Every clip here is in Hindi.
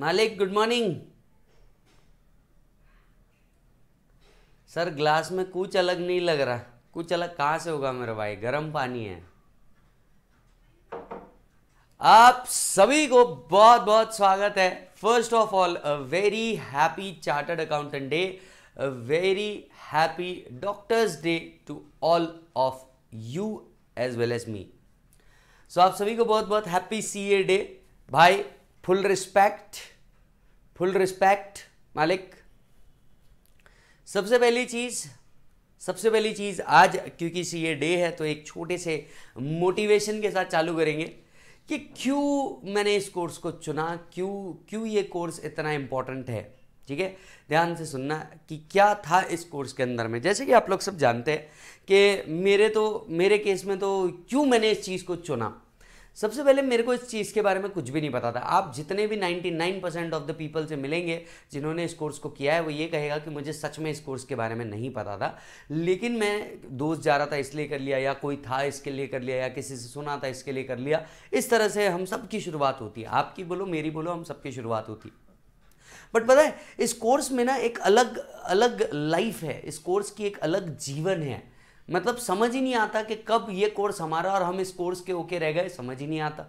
मालिक गुड मॉर्निंग सर ग्लास में कुछ अलग नहीं लग रहा कुछ अलग कहाँ से होगा मेरा भाई गर्म पानी है आप सभी को बहुत बहुत स्वागत है first of all a very happy chartered accountant day a very happy doctors day to all of you as well as me so आप सभी को बहुत बहुत हैप्पी सी ए डे भाई फुल रिस्पेक्ट फुल रिस्पेक्ट मालिक सबसे पहली चीज़ सबसे पहली चीज़ आज क्योंकि ये डे है तो एक छोटे से मोटिवेशन के साथ चालू करेंगे कि क्यों मैंने इस कोर्स को चुना क्यों क्यों ये कोर्स इतना इम्पॉर्टेंट है ठीक है ध्यान से सुनना कि क्या था इस कोर्स के अंदर में जैसे कि आप लोग सब जानते हैं कि मेरे तो मेरे केस में तो क्यों मैंने इस चीज़ को चुना सबसे पहले मेरे को इस चीज़ के बारे में कुछ भी नहीं पता था आप जितने भी 99 परसेंट ऑफ द पीपल से मिलेंगे जिन्होंने इस कोर्स को किया है वो ये कहेगा कि मुझे सच में इस कोर्स के बारे में नहीं पता था लेकिन मैं दोस्त जा रहा था इसलिए कर लिया या कोई था इसके लिए कर लिया या किसी से सुना था इसके लिए कर लिया इस तरह से हम सब की शुरुआत होती है आपकी बोलो मेरी बोलो हम सबकी शुरुआत होती है बट पता है इस कोर्स में ना एक अलग अलग लाइफ है इस कोर्स की एक अलग जीवन है मतलब समझ ही नहीं आता कि कब ये कोर्स हमारा और हम इस कोर्स के ओके रह गए समझ ही नहीं आता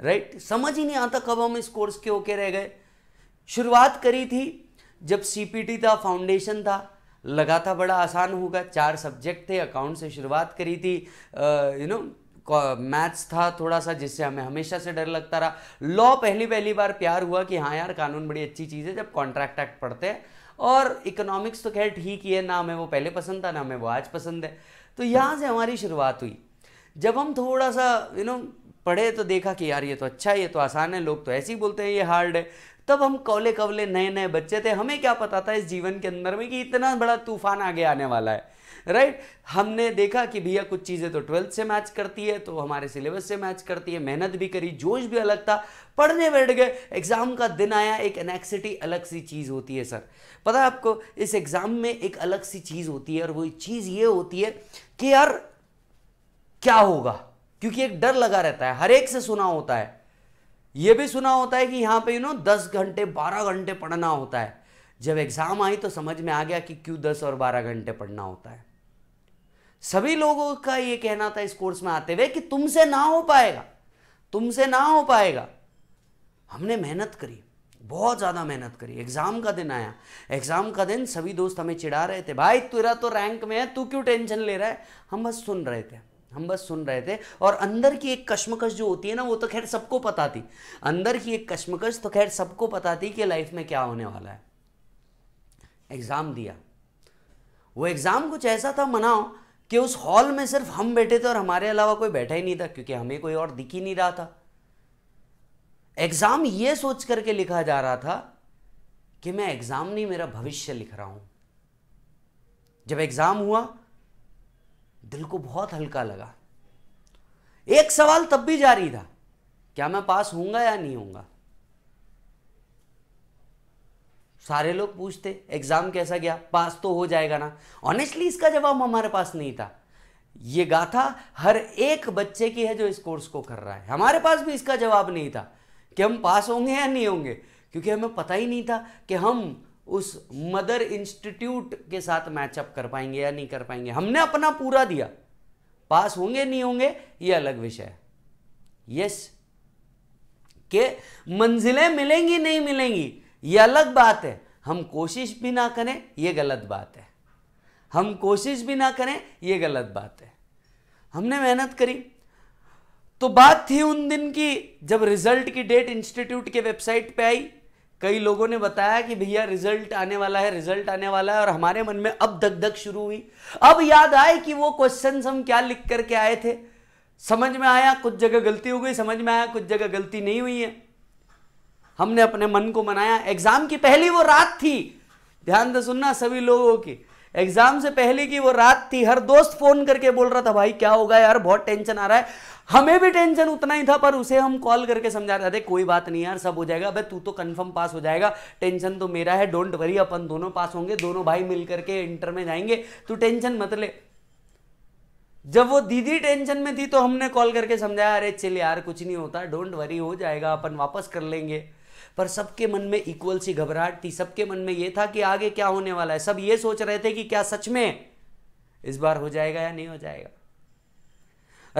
राइट समझ ही नहीं आता कब हम इस कोर्स के ओके रह गए शुरुआत करी थी जब सीपीटी था फाउंडेशन था लगा था बड़ा आसान होगा चार सब्जेक्ट थे अकाउंट से शुरुआत करी थी यू नो मैथ्स था थोड़ा सा जिससे हमें हमेशा से डर लगता रहा लॉ पहली पहली बार प्यार हुआ कि हाँ यार कानून बड़ी अच्छी चीज़ है जब कॉन्ट्रैक्ट एक्ट पढ़ते हैं और इकोनॉमिक्स तो खैर ठीक ही है ना हमें वो पहले पसंद था ना हमें वो आज पसंद है तो यहाँ से हमारी शुरुआत हुई जब हम थोड़ा सा यू नो पढ़े तो देखा कि यार ये तो अच्छा है ये तो आसान है लोग तो ऐसे ही बोलते हैं ये हार्ड है तब हम कौले कवले नए नए बच्चे थे हमें क्या पता था इस जीवन के अंदर में कि इतना बड़ा तूफान आगे आने वाला है राइट हमने देखा कि भैया कुछ चीज़ें तो ट्वेल्थ से मैच करती है तो हमारे सिलेबस से मैच करती है मेहनत भी करी जोश भी अलग था पढ़ने बैठ गए एग्ज़ाम का दिन आया एक एनेक्सिटी अलग सी चीज़ होती है सर पता है आपको इस एग्ज़ाम में एक अलग सी चीज़ होती है और वो चीज़ ये होती है कि यार क्या होगा क्योंकि एक डर लगा रहता है हर एक से सुना होता है ये भी सुना होता है कि यहां पे यू नो दस घंटे बारह घंटे पढ़ना होता है जब एग्ज़ाम आई तो समझ में आ गया कि क्यों दस और बारह घंटे पढ़ना होता है सभी लोगों का ये कहना था इस कोर्स में आते हुए कि तुमसे ना हो पाएगा तुमसे ना हो पाएगा हमने मेहनत करी बहुत ज़्यादा मेहनत करी एग्ज़ाम का दिन आया एग्ज़ाम का दिन सभी दोस्त हमें चिढ़ा रहे थे भाई तेरा तो रैंक में है तू क्यों टेंशन ले रहा है हम बस सुन रहे थे हम बस सुन रहे थे और अंदर की एक कश्मकश जो होती है ना वो तो खैर सबको पता थी अंदर की एक कश्मकश तो खैर सबको पता थी कि लाइफ में क्या होने वाला है एग्ज़ाम दिया वो एग्ज़ाम कुछ ऐसा था मनाओ कि उस हॉल में सिर्फ हम बैठे थे और हमारे अलावा कोई बैठा ही नहीं था क्योंकि हमें कोई और दिख ही नहीं रहा था एग्ज़ाम ये सोच करके लिखा जा रहा था कि मैं एग्ज़ाम नहीं मेरा भविष्य लिख रहा हूं जब एग्ज़ाम हुआ दिल को बहुत हल्का लगा एक सवाल तब भी जारी था क्या मैं पास हूंगा या नहीं हूंगा सारे लोग पूछते एग्ज़ाम कैसा गया पास तो हो जाएगा ना ऑनेस्टली इसका जवाब हमारे पास नहीं था ये गाथा हर एक बच्चे की है जो इस कोर्स को कर रहा है हमारे पास भी इसका जवाब नहीं था कि हम पास होंगे या नहीं होंगे क्योंकि हमें पता ही नहीं था कि हम उस मदर इंस्टीट्यूट के साथ मैचअप कर पाएंगे या नहीं कर पाएंगे हमने अपना पूरा दिया पास होंगे नहीं होंगे ये अलग विषय है यस के मंजिलें मिलेंगी नहीं मिलेंगी ये अलग बात है हम कोशिश भी ना करें ये गलत बात है हम कोशिश भी ना करें ये गलत बात है हमने मेहनत करी तो बात थी उन दिन की जब रिजल्ट की डेट इंस्टीट्यूट के वेबसाइट पे आई कई लोगों ने बताया कि भैया रिजल्ट आने वाला है रिजल्ट आने वाला है और हमारे मन में अब धक धक शुरू हुई अब याद आए कि वो क्वेश्चन हम क्या लिख करके आए थे समझ में आया कुछ जगह गलती हो गई समझ में आया कुछ जगह गलती नहीं हुई है हमने अपने मन को मनाया एग्जाम की पहली वो रात थी ध्यान से सुनना सभी लोगों की एग्जाम से पहले की वो रात थी हर दोस्त फोन करके बोल रहा था भाई क्या होगा यार बहुत टेंशन आ रहा है हमें भी टेंशन उतना ही था पर उसे हम कॉल करके समझा रहे थे कोई बात नहीं यार सब हो जाएगा भाई तू तो कंफर्म पास हो जाएगा टेंशन तो मेरा है डोंट वरी अपन दोनों पास होंगे दोनों भाई मिल करके इंटर में जाएंगे तू टेंशन मत ले जब वो दीदी टेंशन में थी तो हमने कॉल करके समझाया अरे चल यार कुछ नहीं होता डोंट वरी हो जाएगा अपन वापस कर लेंगे पर सबके मन में इक्वल सी घबराहट थी सबके मन में यह था कि आगे क्या होने वाला है सब ये सोच रहे थे कि क्या सच में इस बार हो जाएगा या नहीं हो जाएगा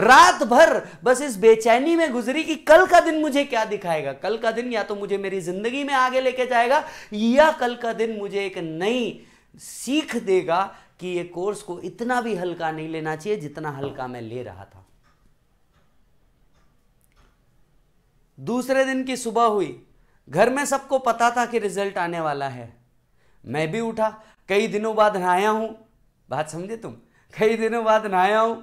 रात भर बस इस बेचैनी में गुजरी कि कल का दिन मुझे क्या दिखाएगा कल का दिन या तो मुझे मेरी जिंदगी में आगे लेके जाएगा या कल का दिन मुझे एक नई सीख देगा कि ये कोर्स को इतना भी हल्का नहीं लेना चाहिए जितना हल्का मैं ले रहा था दूसरे दिन की सुबह हुई घर में सबको पता था कि रिजल्ट आने वाला है मैं भी उठा कई दिनों बाद नहाया हूँ बात समझे तुम कई दिनों बाद नहाया हूँ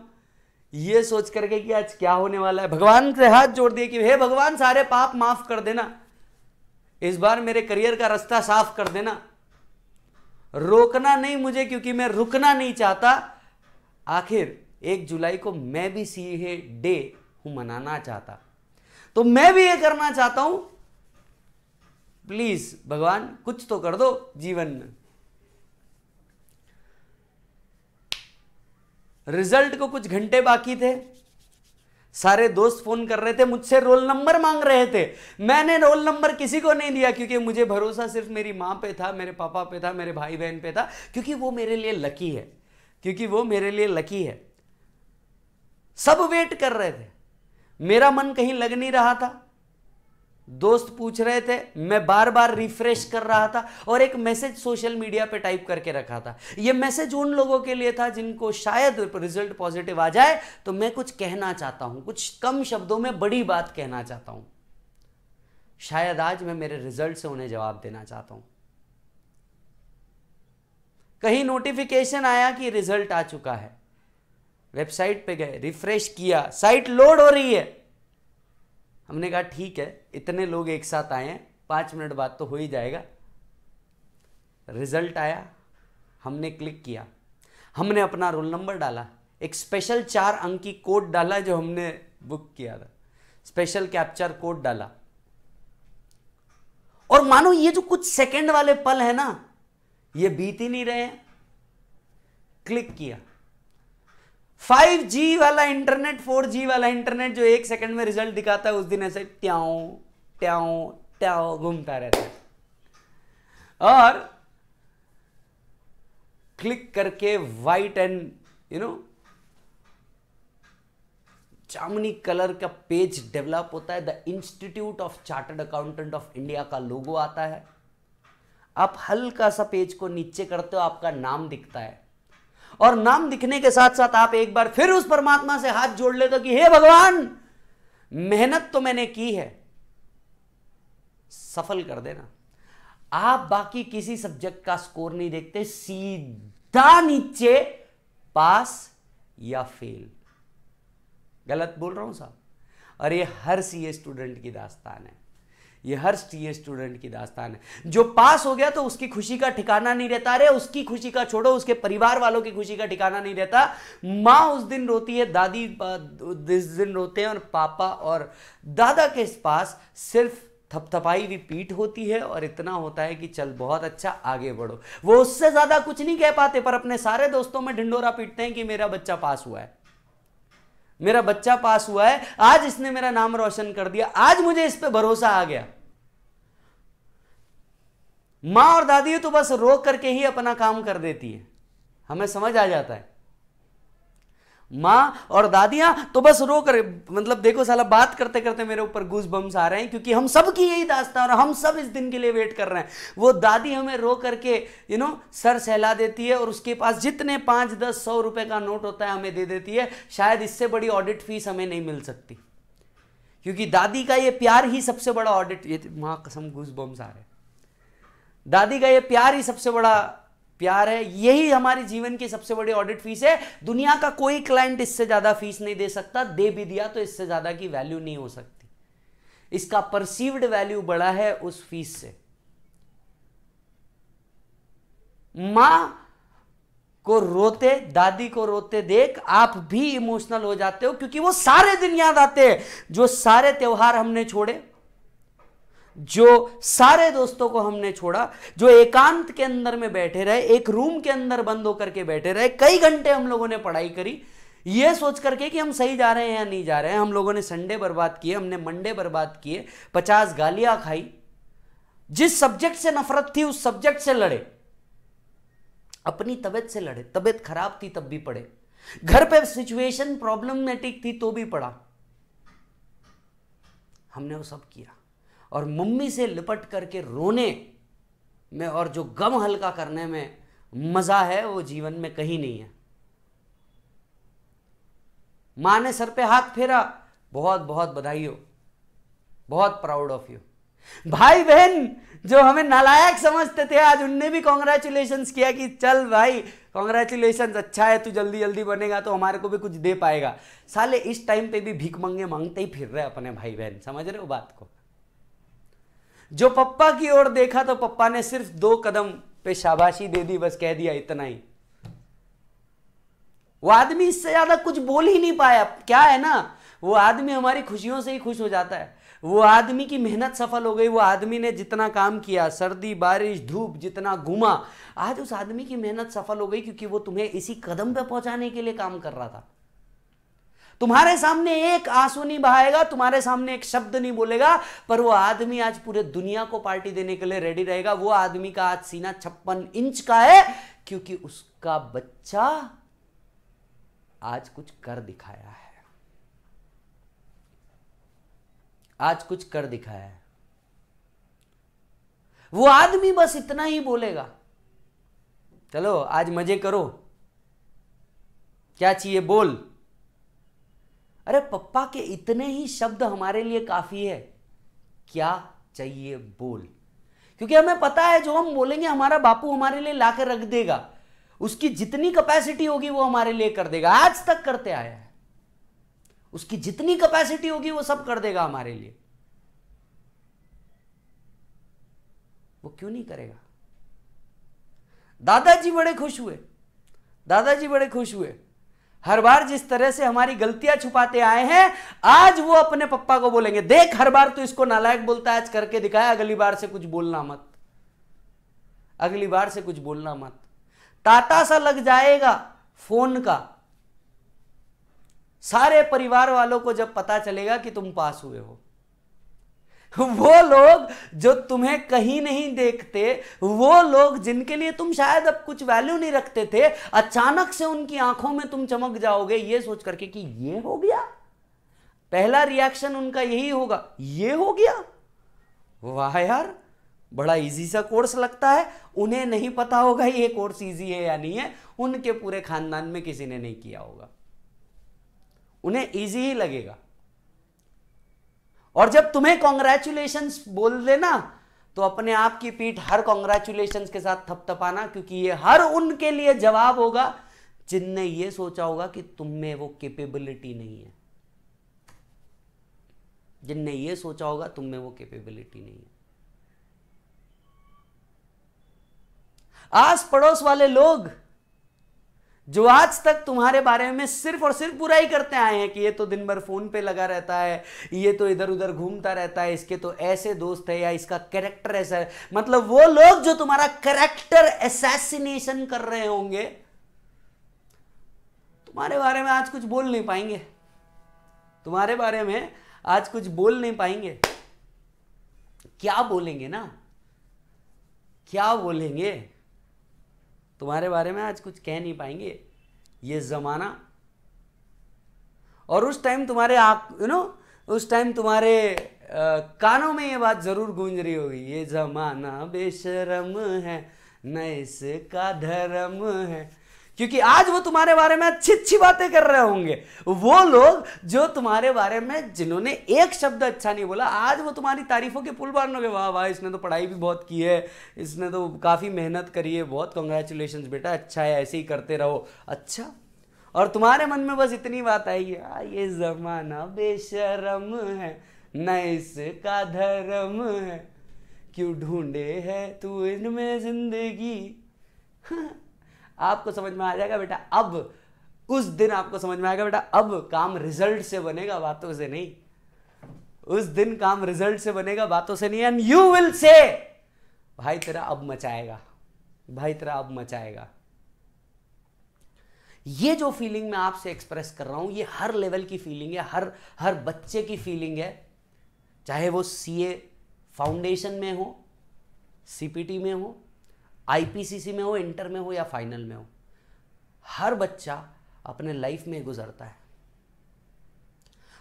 ये सोच करके कि आज क्या होने वाला है भगवान से हाथ जोड़ दिए कि हे भगवान सारे पाप माफ कर देना इस बार मेरे करियर का रास्ता साफ कर देना रोकना नहीं मुझे क्योंकि मैं रुकना नहीं चाहता आखिर एक जुलाई को मैं भी सी डे हूं मनाना चाहता तो मैं भी ये करना चाहता हूं प्लीज भगवान कुछ तो कर दो जीवन में रिजल्ट को कुछ घंटे बाकी थे सारे दोस्त फोन कर रहे थे मुझसे रोल नंबर मांग रहे थे मैंने रोल नंबर किसी को नहीं दिया क्योंकि मुझे भरोसा सिर्फ मेरी माँ पे था मेरे पापा पे था मेरे भाई बहन पे था क्योंकि वो मेरे लिए लकी है क्योंकि वो मेरे लिए लकी है सब वेट कर रहे थे मेरा मन कहीं लग नहीं रहा था दोस्त पूछ रहे थे मैं बार बार रिफ्रेश कर रहा था और एक मैसेज सोशल मीडिया पे टाइप करके रखा था यह मैसेज उन लोगों के लिए था जिनको शायद रिजल्ट पॉजिटिव आ जाए तो मैं कुछ कहना चाहता हूं कुछ कम शब्दों में बड़ी बात कहना चाहता हूं शायद आज मैं मेरे रिजल्ट से उन्हें जवाब देना चाहता हूं कहीं नोटिफिकेशन आया कि रिजल्ट आ चुका है वेबसाइट पे गए रिफ्रेश किया साइट लोड हो रही है हमने कहा ठीक है इतने लोग एक साथ आए हैं पाँच मिनट बाद तो हो ही जाएगा रिजल्ट आया हमने क्लिक किया हमने अपना रोल नंबर डाला एक स्पेशल चार अंक की कोड डाला जो हमने बुक किया था स्पेशल कैप्चर कोड डाला और मानो ये जो कुछ सेकंड वाले पल है ना ये बीत ही नहीं रहे हैं क्लिक किया 5G वाला इंटरनेट 4G वाला इंटरनेट जो एक सेकंड में रिजल्ट दिखाता है उस दिन ऐसे ट्याओ ट्याओ ट्याओ घूमता रहता है और क्लिक करके वाइट एंड यू नो जामनी कलर का पेज डेवलप होता है the institute of chartered accountant of India का लोगो आता है आप हल्का सा पेज को नीचे करते हो आपका नाम दिखता है और नाम दिखने के साथ साथ आप एक बार फिर उस परमात्मा से हाथ जोड़ लेते हो कि हे भगवान मेहनत तो मैंने की है सफल कर देना आप बाकी किसी सब्जेक्ट का स्कोर नहीं देखते सीधा नीचे पास या फेल गलत बोल रहा हूं साहब और ये हर सीए स्टूडेंट की दास्तान है ये हर सी स्टूडेंट की दास्तान है जो पास हो गया तो उसकी खुशी का ठिकाना नहीं रहता अरे उसकी खुशी का छोड़ो उसके परिवार वालों की खुशी का ठिकाना नहीं रहता माँ उस दिन रोती है दादी इस दिन रोते हैं और पापा और दादा के पास सिर्फ थपथपाई भी पीठ होती है और इतना होता है कि चल बहुत अच्छा आगे बढ़ो वो उससे ज़्यादा कुछ नहीं कह पाते पर अपने सारे दोस्तों में ढिंडोरा पीटते हैं कि मेरा बच्चा पास हुआ है मेरा बच्चा पास हुआ है आज इसने मेरा नाम रोशन कर दिया आज मुझे इस पर भरोसा आ गया माँ और दादी तो बस रो करके ही अपना काम कर देती है हमें समझ आ जाता है माँ और दादियां तो बस रो कर मतलब देखो साला बात करते करते मेरे ऊपर गूस बम्स आ रहे हैं क्योंकि हम सब की यही दास्ता और हम सब इस दिन के लिए वेट कर रहे हैं वो दादी हमें रो करके यू नो सर सहला देती है और उसके पास जितने पाँच दस सौ रुपए का नोट होता है हमें दे देती है शायद इससे बड़ी ऑडिट फीस हमें नहीं मिल सकती क्योंकि दादी का ये प्यार ही सबसे बड़ा ऑडिट ये तो माँ कसम घूस बम्स आ रहे हैं दादी का ये प्यार ही सबसे बड़ा प्यार है यही हमारे जीवन की सबसे बड़ी ऑडिट फीस है दुनिया का कोई क्लाइंट इससे ज़्यादा फीस नहीं दे सकता दे भी दिया तो इससे ज़्यादा की वैल्यू नहीं हो सकती इसका परसीव्ड वैल्यू बड़ा है उस फीस से मां को रोते दादी को रोते देख आप भी इमोशनल हो जाते हो क्योंकि वो सारे दिन याद आते हैं जो सारे त्यौहार हमने छोड़े जो सारे दोस्तों को हमने छोड़ा जो एकांत के अंदर में बैठे रहे एक रूम के अंदर बंद होकर के बैठे रहे कई घंटे हम लोगों ने पढ़ाई करी ये सोच करके कि हम सही जा रहे हैं या नहीं जा रहे हैं हम लोगों ने संडे बर्बाद किए हमने मंडे बर्बाद किए पचास गालियां खाई जिस सब्जेक्ट से नफरत थी उस सब्जेक्ट से लड़े अपनी तबियत से लड़े तबियत खराब थी तब भी पढ़े घर पे सिचुएशन प्रॉब्लमेटिक थी तो भी पढ़ा हमने वो सब किया और मम्मी से लिपट करके रोने में और जो गम हल्का करने में मज़ा है वो जीवन में कहीं नहीं है मां ने सर पे हाथ फेरा बहुत बहुत बधाई हो बहुत प्राउड ऑफ यू भाई बहन जो हमें नालायक समझते थे आज उनने भी कॉन्ग्रेचुलेशन किया कि चल भाई कॉन्ग्रेचुलेशन अच्छा है तू जल्दी जल्दी बनेगा तो हमारे को भी कुछ दे पाएगा साले इस टाइम पे भी भीख मंगे मांगते ही फिर रहे अपने भाई बहन समझ रहे हो बात को जो पप्पा की ओर देखा तो पप्पा ने सिर्फ दो कदम पे शाबाशी दे दी बस कह दिया इतना ही वो आदमी इससे ज्यादा कुछ बोल ही नहीं पाया क्या है ना वो आदमी हमारी खुशियों से ही खुश हो जाता है वो आदमी की मेहनत सफल हो गई वो आदमी ने जितना काम किया सर्दी बारिश धूप जितना घुमा आज उस आदमी की मेहनत सफल हो गई क्योंकि वो तुम्हें इसी कदम पे पहुंचाने के लिए काम कर रहा था तुम्हारे सामने एक आंसू नहीं बहाएगा तुम्हारे सामने एक शब्द नहीं बोलेगा पर वो आदमी आज पूरे दुनिया को पार्टी देने के लिए रेडी रहेगा वो आदमी का आज सीना छप्पन इंच का है क्योंकि उसका बच्चा आज कुछ कर दिखाया है आज कुछ कर दिखाया है वो आदमी बस इतना ही बोलेगा चलो आज मजे करो क्या चाहिए बोल अरे पप्पा के इतने ही शब्द हमारे लिए काफ़ी है क्या चाहिए बोल क्योंकि हमें पता है जो हम बोलेंगे हमारा बापू हमारे लिए लाकर रख देगा उसकी जितनी कैपेसिटी होगी वो हमारे लिए कर देगा आज तक करते आया है उसकी जितनी कैपेसिटी होगी वो सब कर देगा हमारे लिए वो क्यों नहीं करेगा दादाजी बड़े खुश हुए दादाजी बड़े खुश हुए हर बार जिस तरह से हमारी गलतियां छुपाते आए हैं आज वो अपने पप्पा को बोलेंगे देख हर बार तो इसको नालायक बोलता है आज करके दिखाया अगली बार से कुछ बोलना मत अगली बार से कुछ बोलना मत ताता सा लग जाएगा फोन का सारे परिवार वालों को जब पता चलेगा कि तुम पास हुए हो वो लोग जो तुम्हें कहीं नहीं देखते वो लोग जिनके लिए तुम शायद अब कुछ वैल्यू नहीं रखते थे अचानक से उनकी आंखों में तुम चमक जाओगे ये सोच करके कि ये हो गया पहला रिएक्शन उनका यही होगा ये हो गया वाह यार बड़ा इजी सा कोर्स लगता है उन्हें नहीं पता होगा ये कोर्स इजी है या नहीं है उनके पूरे खानदान में किसी ने नहीं किया होगा उन्हें इजी ही लगेगा और जब तुम्हें कॉन्ग्रेचुलेशन बोल देना तो अपने आप की पीठ हर कॉन्ग्रेचुलेशन के साथ थपथपाना क्योंकि ये हर उनके लिए जवाब होगा जिनने ये सोचा होगा कि तुम में वो कैपेबिलिटी नहीं है जिनने ये सोचा होगा तुम में वो कैपेबिलिटी नहीं है आस पड़ोस वाले लोग जो आज तक तुम्हारे बारे में सिर्फ और सिर्फ बुराई करते आए हैं कि ये तो दिन भर फोन पे लगा रहता है ये तो इधर उधर घूमता रहता है इसके तो ऐसे दोस्त है या इसका कैरेक्टर ऐसा है मतलब वो लोग जो तुम्हारा कैरेक्टर एसेसिनेशन कर रहे होंगे तुम्हारे बारे में आज कुछ बोल नहीं पाएंगे तुम्हारे बारे में आज कुछ बोल नहीं पाएंगे क्या बोलेंगे ना क्या बोलेंगे तुम्हारे बारे में आज कुछ कह नहीं पाएंगे ये ज़माना और उस टाइम तुम्हारे आप यू नो उस टाइम तुम्हारे आ, कानों में ये बात ज़रूर गूंज रही होगी ये ज़माना बेशरम है न इसका धर्म है क्योंकि आज वो तुम्हारे बारे में अच्छी अच्छी बातें कर रहे होंगे वो लोग जो तुम्हारे बारे में जिन्होंने एक शब्द अच्छा नहीं बोला आज वो तुम्हारी तारीफों के पुल बार लोगे वाह वाह इसने तो पढ़ाई भी बहुत की है इसने तो काफ़ी मेहनत करी है बहुत कॉन्ग्रेचुलेशन बेटा अच्छा है ऐसे ही करते रहो अच्छा और तुम्हारे मन में बस इतनी बात आई है हाँ, ये ज़माना बेशरम है न इसका धर्म है क्यों ढूंढे है तू इनमें जिंदगी हाँ। आपको समझ में आ जाएगा बेटा अब उस दिन आपको समझ में आएगा बेटा अब काम रिजल्ट से बनेगा बातों से नहीं उस दिन काम रिजल्ट से बनेगा बातों से नहीं एंड यू विल से भाई तेरा अब मचाएगा भाई तेरा अब मचाएगा ये जो फीलिंग मैं आपसे एक्सप्रेस कर रहा हूं ये हर लेवल की फीलिंग है हर हर बच्चे की फीलिंग है चाहे वो सीए फाउंडेशन में हो सीपीटी में हो आईपीसीसी में हो इंटर में हो या फाइनल में हो हर बच्चा अपने लाइफ में गुजरता है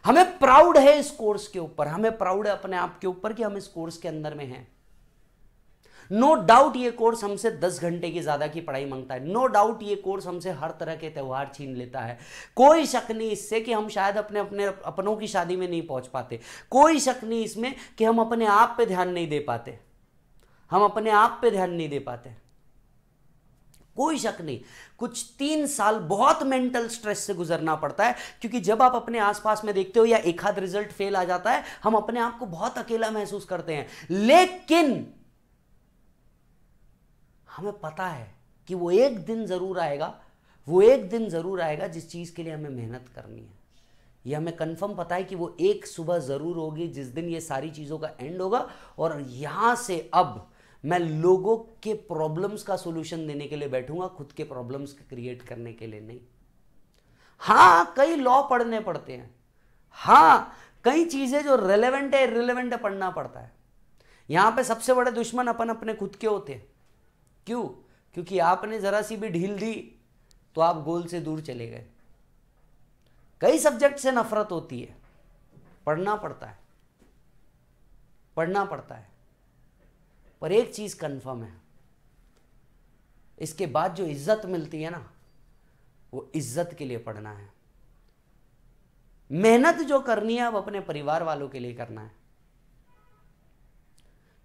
हमें प्राउड है इस कोर्स के ऊपर हमें प्राउड है अपने आप के ऊपर कि हम इस कोर्स के अंदर में हैं नो डाउट ये कोर्स हमसे दस घंटे की ज़्यादा की पढ़ाई मांगता है नो no डाउट ये कोर्स हमसे हर तरह के त्यौहार छीन लेता है कोई शक नहीं इससे कि हम शायद अपने अपने अपनों की शादी में नहीं पहुंच पाते कोई शक नहीं इसमें कि हम अपने आप पे ध्यान नहीं दे पाते हम अपने आप पे ध्यान नहीं दे पाते कोई शक नहीं कुछ तीन साल बहुत मेंटल स्ट्रेस से गुजरना पड़ता है क्योंकि जब आप अपने आसपास में देखते हो या एक आध रिजल्ट फेल आ जाता है हम अपने आप को बहुत अकेला महसूस करते हैं लेकिन हमें पता है कि वो एक दिन जरूर आएगा वो एक दिन जरूर आएगा जिस चीज़ के लिए हमें मेहनत करनी है यह हमें कंफर्म पता है कि वो एक सुबह ज़रूर होगी जिस दिन ये सारी चीज़ों का एंड होगा और यहां से अब मैं लोगों के प्रॉब्लम्स का सोल्यूशन देने के लिए बैठूंगा खुद के प्रॉब्लम्स क्रिएट करने के लिए नहीं हां कई लॉ पढ़ने पड़ते हैं हां कई चीजें जो रेलेवेंट है रिलेवेंट है पढ़ना पड़ता है यहां पे सबसे बड़े दुश्मन अपन अपने खुद के होते हैं क्यों क्योंकि आपने जरा सी भी ढील दी तो आप गोल से दूर चले गए कई सब्जेक्ट से नफरत होती है पढ़ना पड़ता है पढ़ना पड़ता है पर एक चीज़ कंफर्म है इसके बाद जो इज्जत मिलती है ना वो इज्जत के लिए पढ़ना है मेहनत जो करनी है अब अपने परिवार वालों के लिए करना है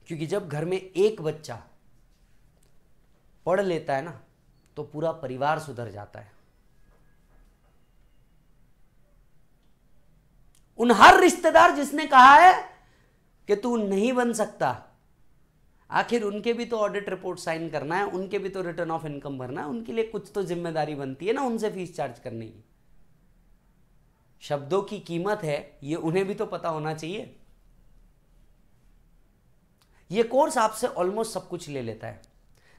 क्योंकि जब घर में एक बच्चा पढ़ लेता है ना तो पूरा परिवार सुधर जाता है उन हर रिश्तेदार जिसने कहा है कि तू नहीं बन सकता आखिर उनके भी तो ऑडिट रिपोर्ट साइन करना है उनके भी तो रिटर्न ऑफ इनकम भरना है उनके लिए कुछ तो जिम्मेदारी बनती है ना उनसे फीस चार्ज करने की शब्दों की कीमत है ये उन्हें भी तो पता होना चाहिए ये कोर्स आपसे ऑलमोस्ट सब कुछ ले लेता है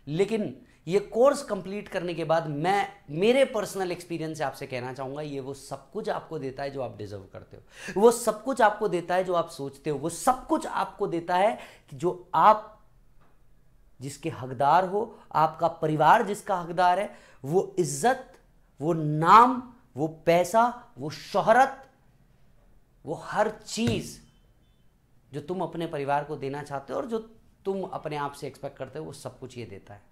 लेकिन ये कोर्स कंप्लीट करने के बाद मैं मेरे पर्सनल एक्सपीरियंस से आपसे कहना चाहूंगा ये वो सब कुछ आपको देता है जो आप डिजर्व करते हो वो सब कुछ आपको देता है जो आप सोचते हो वो सब कुछ आपको देता है कि जो आप जिसके हकदार हो आपका परिवार जिसका हकदार है वो इज्जत वो नाम वो पैसा वो शोहरत वो हर चीज़ जो तुम अपने परिवार को देना चाहते हो और जो तुम अपने आप से एक्सपेक्ट करते हो वो सब कुछ ये देता है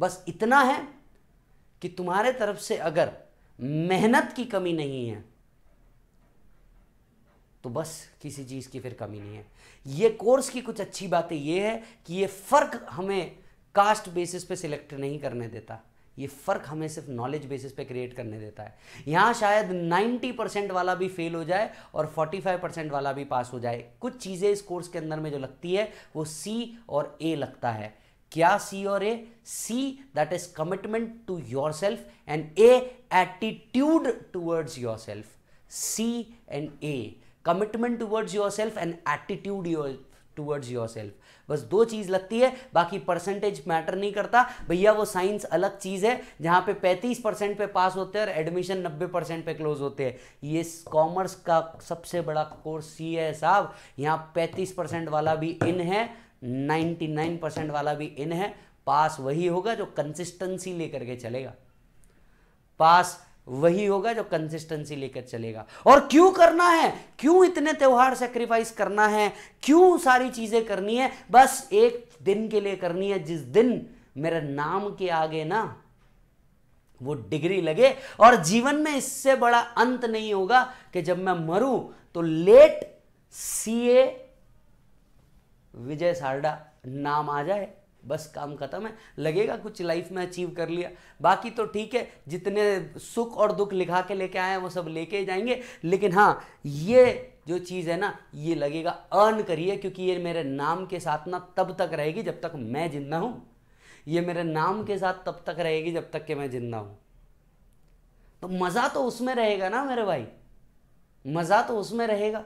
बस इतना है कि तुम्हारे तरफ से अगर मेहनत की कमी नहीं है तो बस किसी चीज़ की फिर कमी नहीं है ये कोर्स की कुछ अच्छी बातें ये है कि ये फ़र्क हमें कास्ट बेसिस पे सिलेक्ट नहीं करने देता ये फ़र्क हमें सिर्फ नॉलेज बेसिस पे क्रिएट करने देता है यहाँ शायद 90 परसेंट वाला भी फेल हो जाए और 45 परसेंट वाला भी पास हो जाए कुछ चीज़ें इस कोर्स के अंदर में जो लगती है वो सी और ए लगता है क्या सी और A C that is commitment to your self and a attitude towards your self C and A commitment towards your self and attitude your towards your self बस दो चीज़ लगती है बाकी परसेंटेज मैटर नहीं करता भैया वो साइंस अलग चीज़ है जहाँ पे 35 परसेंट पे पास होते हैं और एडमिशन 90 परसेंट पे क्लोज होते हैं ये कॉमर्स का सबसे बड़ा कोर्स ही है साहब यहाँ 35 परसेंट वाला भी इन है 99 परसेंट वाला भी इन है पास वही होगा जो कंसिस्टेंसी लेकर के चलेगा पास वही होगा जो कंसिस्टेंसी लेकर चलेगा और क्यों करना है क्यों इतने त्यौहार सेक्रीफाइस करना है क्यों सारी चीज़ें करनी है बस एक दिन के लिए करनी है जिस दिन मेरे नाम के आगे ना वो डिग्री लगे और जीवन में इससे बड़ा अंत नहीं होगा कि जब मैं मरूं तो लेट सीए विजय सारडा नाम आ जाए बस काम खत्म है लगेगा कुछ लाइफ में अचीव कर लिया बाकी तो ठीक है जितने सुख और दुख लिखा के लेके आए हैं वो सब लेके जाएंगे लेकिन हाँ ये जो चीज़ है ना ये लगेगा अर्न करिए क्योंकि ये मेरे नाम के साथ ना तब तक रहेगी जब तक मैं जिंदा हूँ ये मेरे नाम के साथ तब तक रहेगी जब तक कि मैं जिंदा हूँ तो मज़ा तो उसमें रहेगा ना मेरे भाई मज़ा तो उसमें रहेगा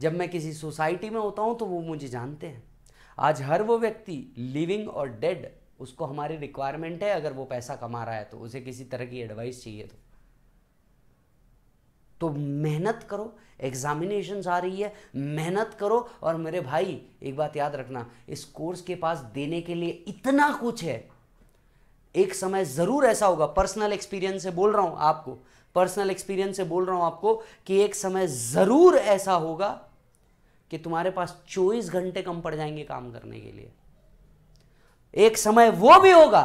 जब मैं किसी सोसाइटी में होता हूँ तो वो मुझे जानते हैं आज हर वो व्यक्ति लिविंग और डेड उसको हमारी रिक्वायरमेंट है अगर वो पैसा कमा रहा है तो उसे किसी तरह की एडवाइस चाहिए तो तो मेहनत करो एग्जामिनेशन आ रही है मेहनत करो और मेरे भाई एक बात याद रखना इस कोर्स के पास देने के लिए इतना कुछ है एक समय ज़रूर ऐसा होगा पर्सनल एक्सपीरियंस से बोल रहा हूं आपको पर्सनल एक्सपीरियंस से बोल रहा हूं आपको कि एक समय ज़रूर ऐसा होगा कि तुम्हारे पास चौबीस घंटे कम पड़ जाएंगे काम करने के लिए एक समय वो भी होगा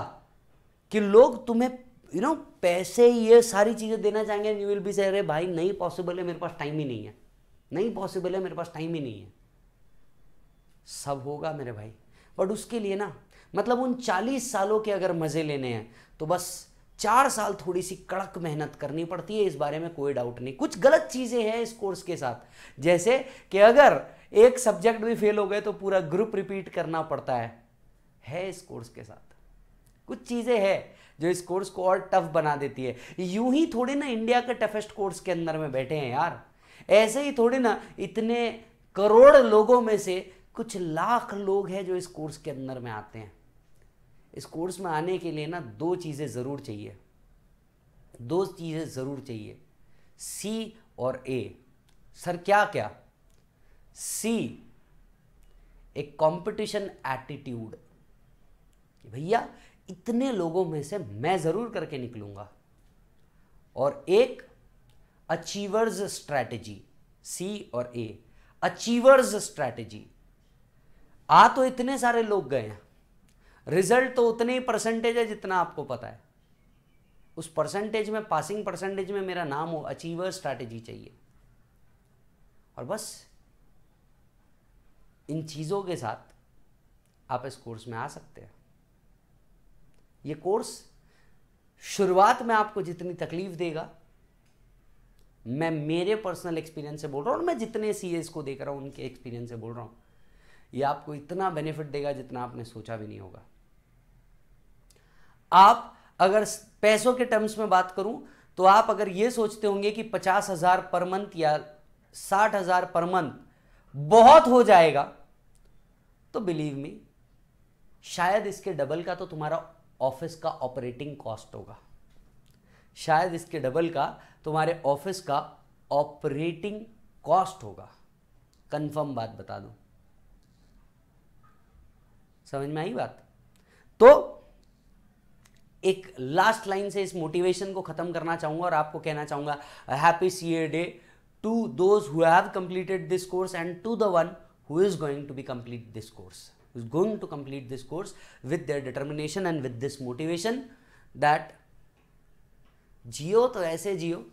कि लोग तुम्हें यू नो पैसे ये सारी चीज़ें देना चाहेंगे यू विल बी से अरे भाई नहीं पॉसिबल है मेरे पास टाइम ही नहीं है नहीं पॉसिबल है मेरे पास टाइम ही नहीं है सब होगा मेरे भाई बट उसके लिए ना मतलब उन चालीस सालों के अगर मज़े लेने हैं तो बस चार साल थोड़ी सी कड़क मेहनत करनी पड़ती है इस बारे में कोई डाउट नहीं कुछ गलत चीज़ें हैं इस कोर्स के साथ जैसे कि अगर एक सब्जेक्ट भी फेल हो गए तो पूरा ग्रुप रिपीट करना पड़ता है है इस कोर्स के साथ कुछ चीज़ें हैं जो इस कोर्स को और टफ बना देती है यूं ही थोड़ी ना इंडिया के टफेस्ट कोर्स के अंदर में बैठे हैं यार ऐसे ही थोड़ी ना इतने करोड़ लोगों में से कुछ लाख लोग हैं जो इस कोर्स के अंदर में आते हैं इस कोर्स में आने के लिए ना दो चीज़ें ज़रूर चाहिए दो चीज़ें ज़रूर चाहिए सी और ए सर क्या क्या सी एक कंपटीशन एटीट्यूड भैया इतने लोगों में से मैं ज़रूर करके निकलूँगा और एक अचीवर्स स्ट्रैटेजी सी और ए अचीवर्स स्ट्रैटेजी आ तो इतने सारे लोग गए हैं रिजल्ट तो उतने ही परसेंटेज है जितना आपको पता है उस परसेंटेज में पासिंग परसेंटेज में मेरा नाम हो अचीवर स्ट्रैटेजी चाहिए और बस इन चीज़ों के साथ आप इस कोर्स में आ सकते हैं ये कोर्स शुरुआत में आपको जितनी तकलीफ देगा मैं मेरे पर्सनल एक्सपीरियंस से बोल रहा हूँ और मैं जितने सी को देख रहा हूं उनके एक्सपीरियंस से बोल रहा हूँ ये आपको इतना बेनिफिट देगा जितना आपने सोचा भी नहीं होगा आप अगर पैसों के टर्म्स में बात करूं तो आप अगर ये सोचते होंगे कि पचास हज़ार पर मंथ या साठ हज़ार पर मंथ बहुत हो जाएगा तो बिलीव मी शायद इसके डबल का तो तुम्हारा ऑफिस का ऑपरेटिंग कॉस्ट होगा शायद इसके डबल का तुम्हारे ऑफिस का ऑपरेटिंग कॉस्ट होगा कंफर्म बात बता दूं समझ में आई बात तो एक लास्ट लाइन से इस मोटिवेशन को ख़त्म करना चाहूंगा और आपको कहना चाहूंगा happy C A day to those who have completed this course and to the one who is going to be complete this course is going to complete this course with their determination and with this motivation that जियो तो ऐसे जियो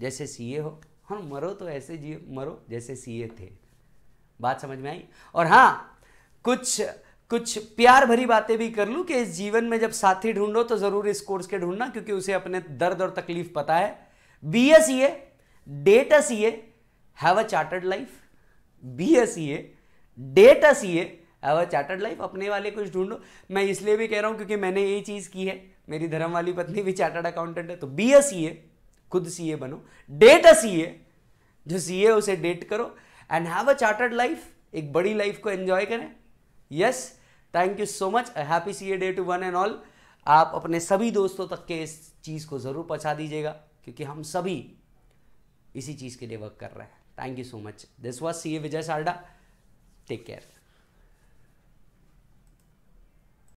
जैसे सीए हो हाँ मरो तो ऐसे जियो मरो जैसे सीए थे बात समझ में आई और हाँ कुछ कुछ प्यार भरी बातें भी कर लूँ कि इस जीवन में जब साथी ढूंढो तो ज़रूर इस कोर्स के ढूंढना क्योंकि उसे अपने दर्द और तकलीफ पता है be as C A date a C A have a chartered life be as C A date a C A have a chartered life अपने वाले कुछ ढूंढो मैं इसलिए भी कह रहा हूँ क्योंकि मैंने यही चीज़ की है मेरी धर्म वाली पत्नी भी चार्टर्ड अकाउंटेंट है तो बी एस सी ए खुद सी ए बनो डेट अ सी ए जो सी ए उसे डेट करो and have a chartered life एक बड़ी लाइफ को एंजॉय करें yes thank you so much happy C A day to one and all आप अपने सभी दोस्तों तक के इस चीज़ को ज़रूर पहुँचा दीजिएगा क्योंकि हम सभी इसी चीज़ के लिए वर्क कर रहे हैं thank you so much this was C A Vijay Sarda take care